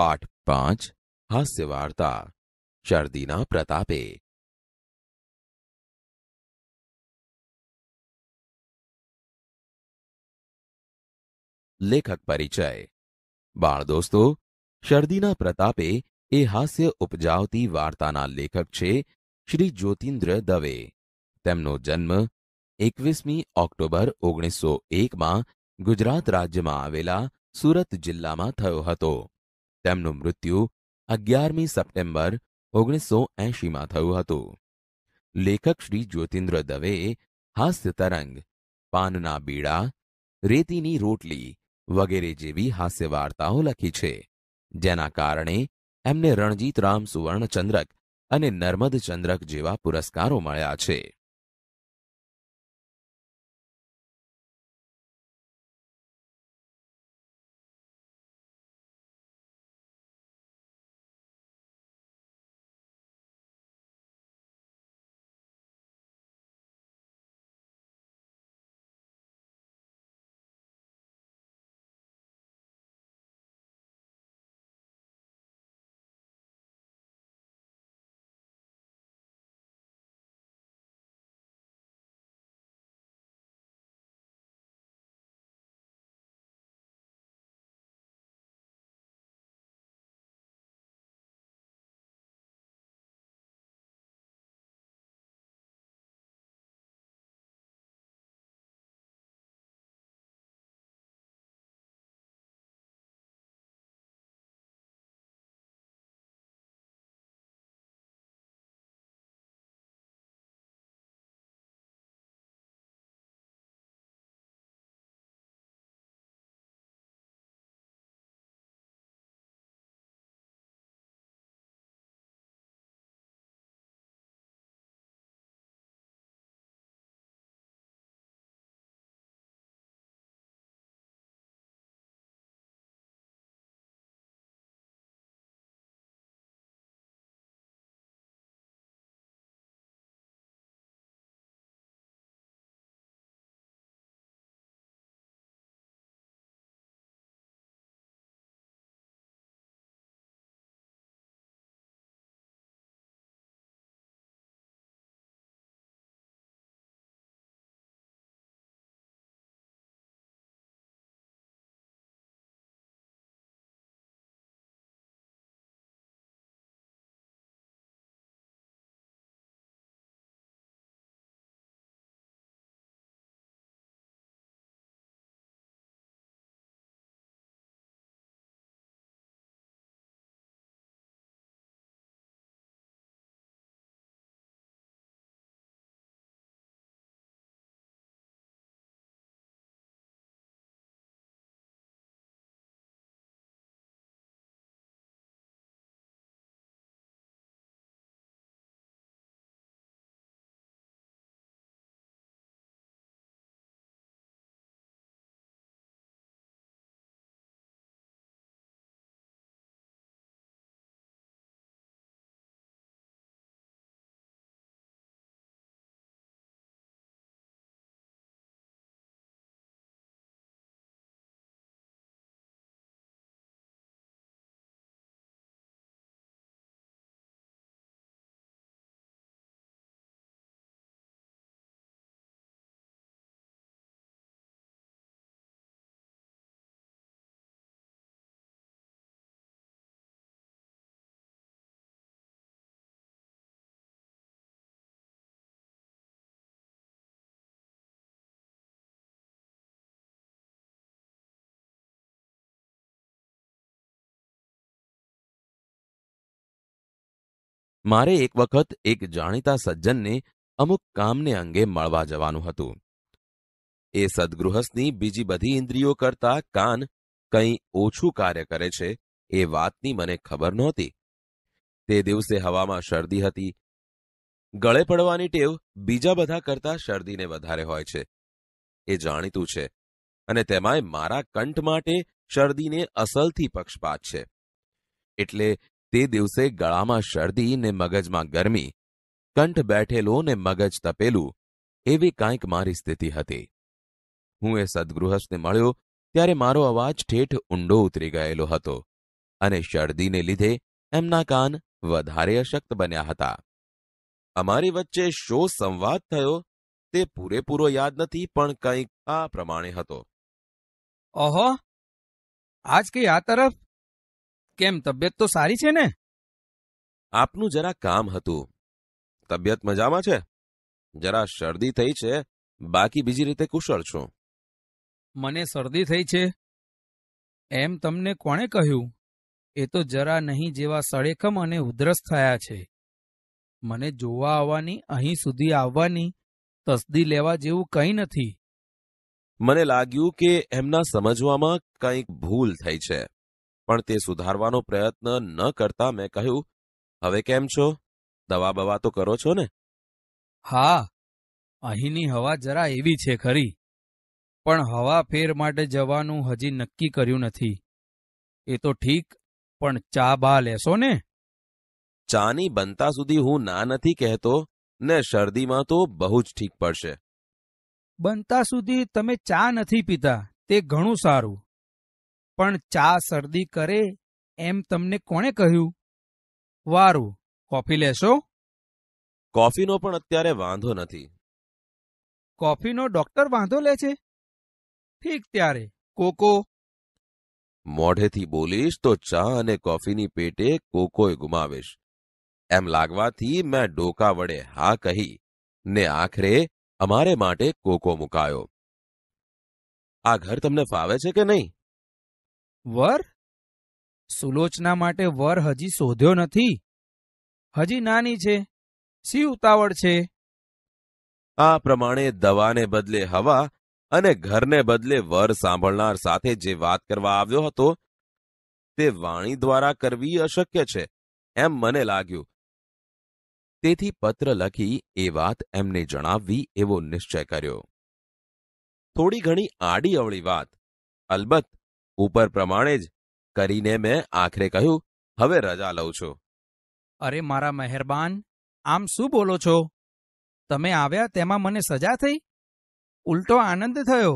પાઠ પાંચ હાસ્ય વાર્તા શરદીના પ્રતાપે લેખક પરિચય બાળ દોસ્તો શરદીના પ્રતાપે એ હાસ્ય ઉપજાવતી વાર્તાના લેખક છે શ્રી જ્યોતિન્દ્ર દવે તેમનો જન્મ એકવીસમી ઓક્ટોબર ઓગણીસો એકમાં ગુજરાત રાજ્યમાં આવેલા સુરત જિલ્લામાં થયો હતો તેમનું મૃત્યુ અગિયારમી સપ્ટેમ્બર ઓગણીસો એંશીમાં થયું હતું લેખક શ્રી જ્યોતિન્દ્ર દવેએ હાસ્ય તરંગ પાનના બીડા રેતીની રોટલી વગેરે જેવી હાસ્ય વાર્તાઓ લખી છે જેના કારણે એમને રણજીત રામ સુવર્ણચંદ્રક અને નર્મદ ચંદ્રક જેવા પુરસ્કારો મળ્યા છે મારે એક વખત એક જાણીતા સજ્જનને અમુક કામને અંગે મળવા જવાનું હતું એ સદગૃહસ્થની બીજી બધી ઇન્દ્રિયો કરતા કાન કંઈ ઓછું કાર્ય કરે છે એ વાતની મને ખબર નહોતી તે દિવસે હવામાં શરદી હતી ગળે પડવાની ટેવ બીજા બધા કરતા શરદીને વધારે હોય છે એ જાણીતું છે અને તેમાંય મારા કંઠ માટે શરદીને અસલથી પક્ષપાત છે એટલે તે દિવસે ગળામાં શરદી ને મગજમાં ગરમી કંઠ બેઠેલો ને મગજ તપેલું એવી કાંઈક મારી સ્થિતિ હતી હું એ સદગૃહસ્થને મળ્યો ત્યારે મારો અવાજ ઠેઠ ઊંડો ઉતરી ગયેલો હતો અને શરદીને લીધે એમના કાન વધારે અશક્ત બન્યા હતા અમારી વચ્ચે શો સંવાદ થયો તે પૂરેપૂરો યાદ નથી પણ કંઈક આ પ્રમાણે હતો ઓહો આજ કે આ તરફ કેમ તબિયત તો સારી છે ને આપનું જરા કામ હતું તબિયત મજામાં છે જરા શરદી થઈ છે બાકી બીજી રીતે કુશળ છું મને શરદી થઈ છે એમ તમને કોણે કહ્યું એ તો જરા નહીં જેવા સળેખમ અને ઉધરસ થયા છે મને જોવા આવવાની અહીં સુધી આવવાની તસદી લેવા જેવું કંઈ નથી મને લાગ્યું કે એમના સમજવામાં કંઈક ભૂલ થઈ છે પણ તે સુધારવાનો પ્રયત્ન ન કરતા મેં કહ્યું હવે કેમ છો દવા બવા તો કરો છો ને હા અહીંની હવા જરા એવી છે ખરી પણ હવા ફેર માટે જવાનું હજી નક્કી કર્યું નથી એ તો ઠીક પણ ચા બા લેશો ને ચાની બનતા સુધી હું ના નથી કહેતો ને શરદીમાં તો બહુ જ ઠીક પડશે બનતા સુધી તમે ચા નથી પીતા તે ઘણું સારું પણ ચા શરદી કરે એમ તમને કોણે કહ્યું વારું કોફી લેશો કોફીનો પણ અત્યારે વાંધો નથી કોફીનો ડોક્ટર વાંધો લે છે ઠીક ત્યારે કોકો મોઢેથી બોલીશ તો ચા અને કોફીની પેટે કોકોય ગુમાવીશ એમ લાગવાથી મેં ડોકા વડે હા કહી ને આખરે અમારે માટે કોકો મુકાયો આ ઘર તમને ફાવે છે કે નહીં વર સુલોચના માટે વર હજી શોધ્યો નથી હજી નાની છે સી ઉતાવળ છે આ પ્રમાણે દવાને બદલે હવા અને ઘરને બદલે વર સાંભળનાર સાથે જે વાત કરવા આવ્યો હતો તે વાણી દ્વારા કરવી અશક્ય છે એમ મને લાગ્યું તેથી પત્ર લખી એ વાત એમને જણાવવી એવો નિશ્ચય કર્યો થોડી ઘણી આડી અવળી વાત અલબત્ત ઉપર પ્રમાણે જ કરીને મેં આખરે કહ્યું હવે રજા લઉં છું અરે મારા મહેરબાન આમ શું બોલો છો તમે આવ્યા તેમાં મને સજા થઈ ઉલટો આનંદ થયો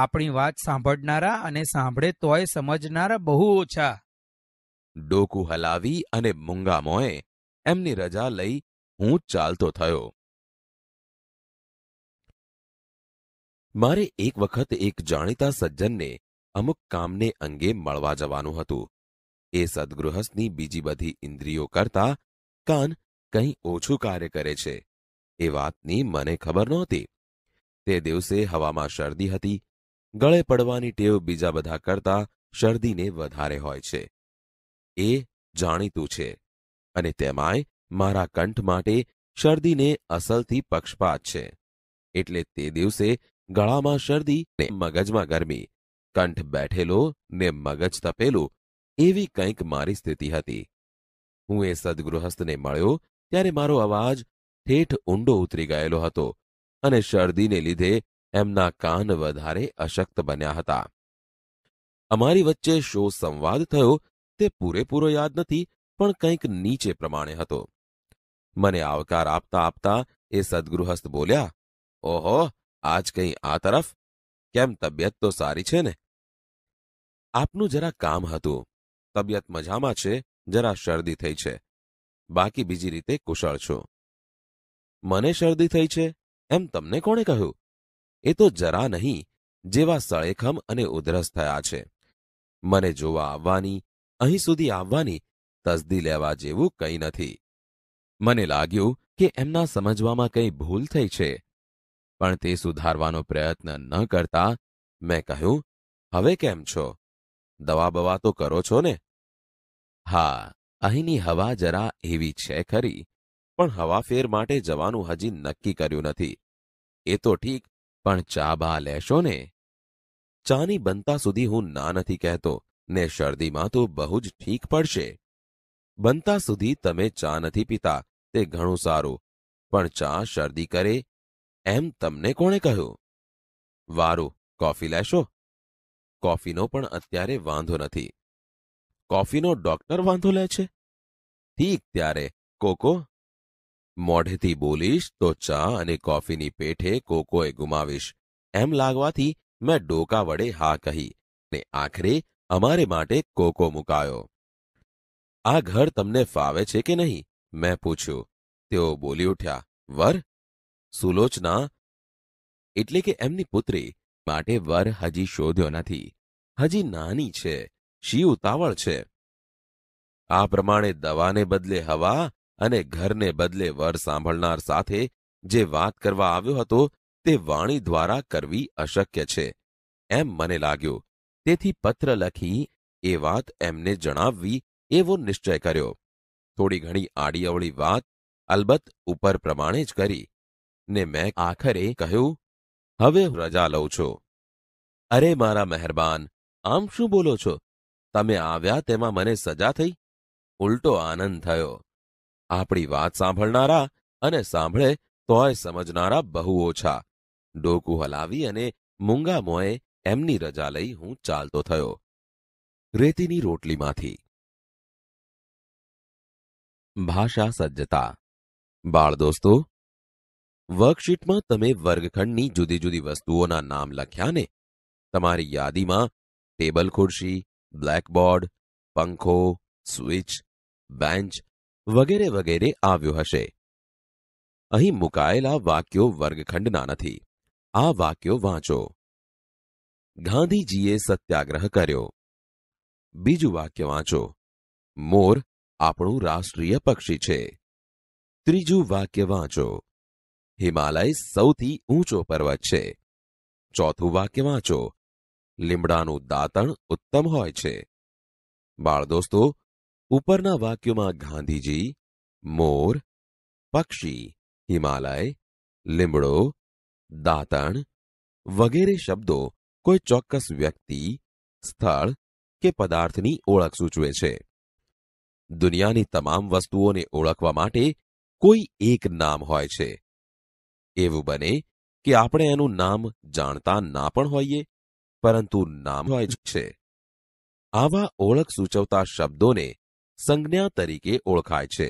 આપણી વાત સાંભળનારા અને સાંભળે તોય સમજનારા બહુ ઓછા ડોકું હલાવી અને મૂંગા એમની રજા લઈ હું ચાલતો થયો મારે એક વખત એક જાણીતા સજ્જનને અમુક કામને અંગે મળવા જવાનું હતું એ સદગૃહસ્થની બીજી બધી ઇન્દ્રિયો કરતા કાન કંઈ ઓછું કાર્ય કરે છે એ વાતની મને ખબર નહોતી તે દિવસે હવામાં શરદી હતી ગળે પડવાની ટેવ બીજા બધા કરતા શરદીને વધારે હોય છે એ જાણીતું છે અને તેમાંય મારા કંઠ માટે શરદીને અસલથી પક્ષપાત છે એટલે તે દિવસે ગળામાં શરદી ને મગજમાં ગરમી કંઠ બેઠેલો ને મગજ તપેલું એવી કંઈક મારી સ્થિતિ હતી હું એ સદગૃહસ્થને મળ્યો ત્યારે મારો અવાજ ઠેઠ ઊંડો ઉતરી ગયેલો હતો અને શરદીને લીધે એમના કાન વધારે અશક્ત બન્યા હતા અમારી વચ્ચે શો સંવાદ થયો તે પૂરેપૂરો યાદ નથી પણ કંઈક નીચે પ્રમાણે હતો મને આવકાર આપતા આપતા એ સદગૃહસ્થ બોલ્યા ઓહો આજ કંઈ આ તરફ કેમ તબિયત તો સારી છે ને આપનું જરા કામ હતું તબિયત મજામાં છે જરા શરદી થઈ છે બાકી બીજી રીતે કુશળ છું મને શરદી થઈ છે એમ તમને કોણે કહ્યું એ તો જરા નહીં જેવા સળેખમ અને ઉધરસ થયા છે મને જોવા આવવાની અહીં સુધી આવવાની તસદી લેવા જેવું કંઈ નથી મને લાગ્યું કે એમના સમજવામાં કંઈ ભૂલ થઈ છે પણ તે સુધારવાનો પ્રયત્ન ન કરતા મેં કહ્યું હવે કેમ છો દવા બવા તો કરો છો ને હા અહીંની હવા જરા એવી છે ખરી પણ હવાફેર માટે જવાનું હજી નક્કી કર્યું નથી એ તો ઠીક પણ ચા બા લેશો ને ચાની બનતા સુધી હું ના નથી કહેતો ને શરદીમાં તો બહુ જ ઠીક પડશે બનતા સુધી તમે ચા નથી પીતા તે ઘણું સારું પણ ચા શરદી કરે એમ તમને કોણે કહ્યું વારું કોફી લેશો કોફીનો પણ અત્યારે વાંધો નથી કોફીનો ડોક્ટર વાંધો લે છે ઠીક ત્યારે કોકો મોઢેથી બોલીશ તો ચા અને કોફીની પેઠે કોકોએ ગુમાવીશ એમ લાગવાથી મેં ડોકા વડે હા કહી ને આખરે અમારે માટે કોકો મુકાયો આ ઘર તમને ફાવે છે કે નહીં મેં પૂછ્યું તેઓ બોલી ઉઠ્યા વર સુલોચના એટલે કે એમની પુત્રી માટે વર હજી શોધ્યો નથી હજી નાની છે શી ઉતાવળ છે આ પ્રમાણે દવાને બદલે હવા અને ઘરને બદલે વર સાંભળનાર સાથે જે વાત કરવા આવ્યો હતો તે વાણી દ્વારા કરવી અશક્ય છે એમ મને લાગ્યું તેથી પત્ર લખી એ વાત એમને જણાવવી એવો નિશ્ચય કર્યો થોડી ઘણી આડીઅવળી વાત અલબત્ત ઉપર પ્રમાણે જ કરી ને મેં આખરે કહ્યું હવે હું રજા લઉં છું અરે મારા મહેરબાન આમ શું બોલો છો તમે આવ્યા તેમાં મને સજા થઈ ઉલટો આનંદ થયો આપણી વાત સાંભળનારા અને સાંભળે તોય સમજનારા બહુ ઓછા ડોકું હલાવી અને મૂંગા મોએ એમની રજા લઈ હું ચાલતો થયો રેતીની રોટલીમાંથી ભાષા સજ્જતા બાળ દોસ્તો વર્કશીટમાં તમે વર્ગખંડની જુદી જુદી વસ્તુઓના નામ લખ્યાને તમારી યાદીમાં ટેબલ ખુરશી બ્લેકબોર્ડ પંખો સ્વિચ બેન્ચ વગેરે વગેરે આવ્યું હશે અહીં મુકાયેલા વાક્યો વર્ગખંડના નથી આ વાક્યો વાંચો ગાંધીજીએ સત્યાગ્રહ કર્યો બીજું વાક્ય વાંચો મોર આપણું રાષ્ટ્રીય પક્ષી છે ત્રીજું વાક્ય વાંચો હિમાલય સૌથી ઊંચો પર્વત છે ચોથું વાક્ય વાંચો લીમડાનું દાંતણ ઉત્તમ હોય છે બાળ દોસ્તો ઉપરના વાક્યોમાં ગાંધીજી મોર પક્ષી હિમાલય લીમડો દાંતણ વગેરે શબ્દો કોઈ ચોક્કસ વ્યક્તિ સ્થળ કે પદાર્થની ઓળખ સૂચવે છે દુનિયાની તમામ વસ્તુઓને ઓળખવા માટે કોઈ એક નામ હોય છે એવું બને કે આપણે એનું નામ જાણતા ના પણ હોઈએ પરંતુ નામ હોય છે આવા ઓળખ સૂચવતા શબ્દોને સંજ્ઞા તરીકે ઓળખાય છે